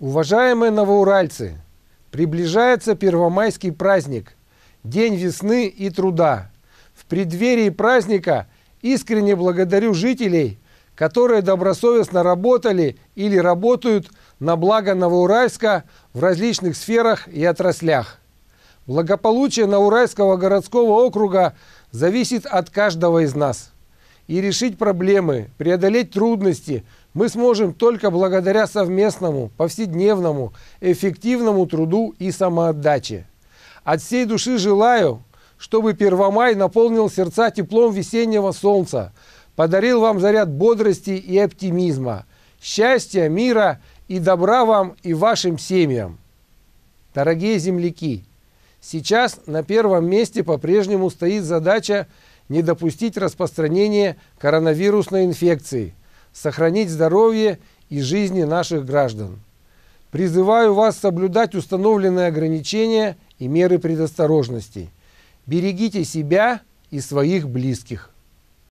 Уважаемые новоуральцы, приближается первомайский праздник, день весны и труда. В преддверии праздника искренне благодарю жителей, которые добросовестно работали или работают на благо Новоуральска в различных сферах и отраслях. Благополучие Новоуральского городского округа зависит от каждого из нас. И решить проблемы, преодолеть трудности – мы сможем только благодаря совместному, повседневному, эффективному труду и самоотдаче. От всей души желаю, чтобы Первомай наполнил сердца теплом весеннего солнца, подарил вам заряд бодрости и оптимизма, счастья, мира и добра вам и вашим семьям. Дорогие земляки, сейчас на первом месте по-прежнему стоит задача не допустить распространения коронавирусной инфекции – сохранить здоровье и жизни наших граждан. Призываю вас соблюдать установленные ограничения и меры предосторожности. Берегите себя и своих близких.